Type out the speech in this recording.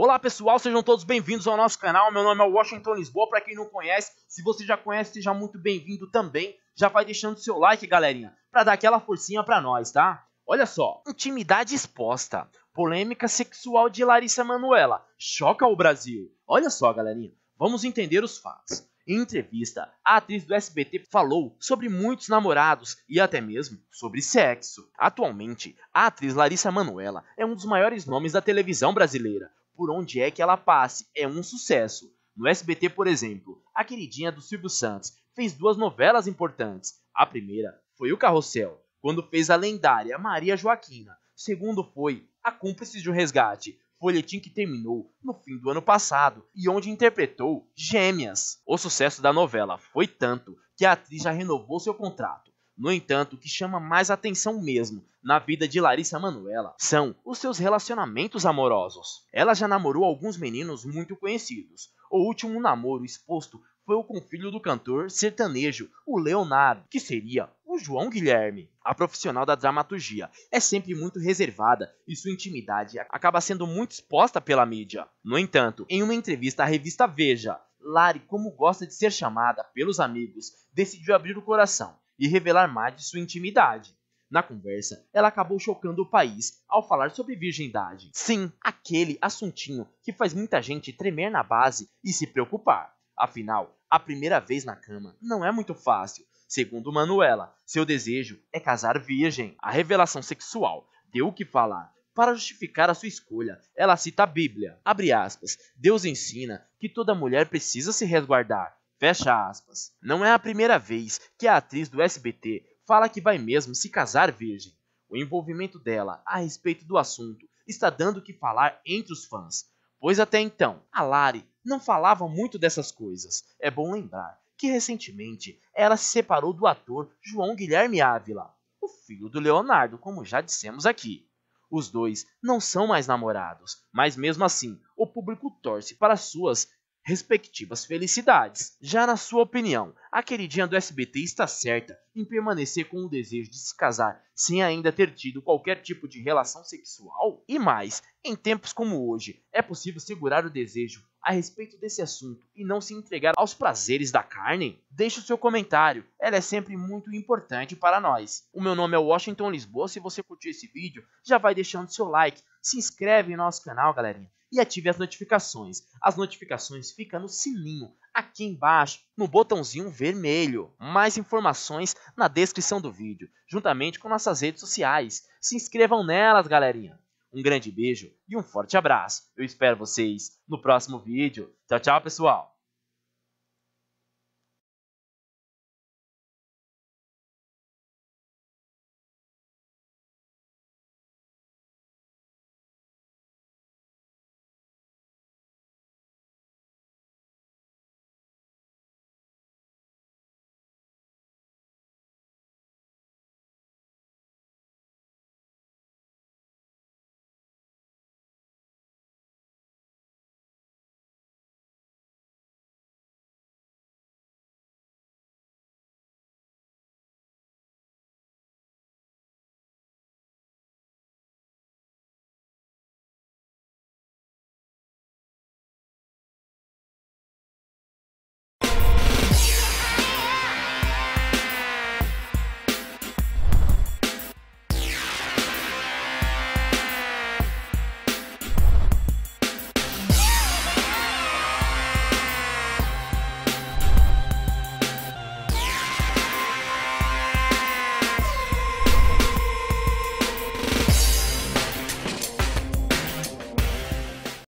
Olá pessoal, sejam todos bem-vindos ao nosso canal. Meu nome é Washington Lisboa. Para quem não conhece, se você já conhece, seja muito bem-vindo também. Já vai deixando seu like, galerinha, para dar aquela forcinha para nós, tá? Olha só, intimidade exposta, polêmica sexual de Larissa Manuela choca o Brasil. Olha só, galerinha, vamos entender os fatos. Em entrevista, a atriz do SBT falou sobre muitos namorados e até mesmo sobre sexo. Atualmente, a atriz Larissa Manoela é um dos maiores nomes da televisão brasileira por onde é que ela passe, é um sucesso. No SBT, por exemplo, a queridinha do Silvio Santos fez duas novelas importantes. A primeira foi O Carrossel, quando fez a lendária Maria Joaquina. segundo foi A Cúmplice de um Resgate, folhetim que terminou no fim do ano passado e onde interpretou Gêmeas. O sucesso da novela foi tanto que a atriz já renovou seu contrato no entanto, o que chama mais atenção mesmo na vida de Larissa Manuela são os seus relacionamentos amorosos. Ela já namorou alguns meninos muito conhecidos. O último namoro exposto foi o com o filho do cantor sertanejo, o Leonardo, que seria o João Guilherme. A profissional da dramaturgia é sempre muito reservada e sua intimidade acaba sendo muito exposta pela mídia. No entanto, em uma entrevista à revista Veja, Lari, como gosta de ser chamada pelos amigos, decidiu abrir o coração e revelar mais de sua intimidade. Na conversa, ela acabou chocando o país ao falar sobre virgindade. Sim, aquele assuntinho que faz muita gente tremer na base e se preocupar. Afinal, a primeira vez na cama não é muito fácil. Segundo Manuela, seu desejo é casar virgem. A revelação sexual deu o que falar. Para justificar a sua escolha, ela cita a Bíblia. Aspas, Deus ensina que toda mulher precisa se resguardar Fecha aspas. Não é a primeira vez que a atriz do SBT fala que vai mesmo se casar virgem. O envolvimento dela a respeito do assunto está dando o que falar entre os fãs, pois até então a Lari não falava muito dessas coisas. É bom lembrar que recentemente ela se separou do ator João Guilherme Ávila, o filho do Leonardo, como já dissemos aqui. Os dois não são mais namorados, mas mesmo assim o público torce para suas respectivas felicidades. Já na sua opinião, a queridinha do SBT está certa em permanecer com o desejo de se casar sem ainda ter tido qualquer tipo de relação sexual? E mais, em tempos como hoje, é possível segurar o desejo a respeito desse assunto e não se entregar aos prazeres da carne? Deixe o seu comentário, ela é sempre muito importante para nós. O meu nome é Washington Lisboa, se você curtiu esse vídeo, já vai deixando seu like, se inscreve em nosso canal, galerinha e ative as notificações. As notificações ficam no sininho, aqui embaixo, no botãozinho vermelho. Mais informações na descrição do vídeo, juntamente com nossas redes sociais. Se inscrevam nelas, galerinha. Um grande beijo e um forte abraço. Eu espero vocês no próximo vídeo. Tchau, tchau, pessoal.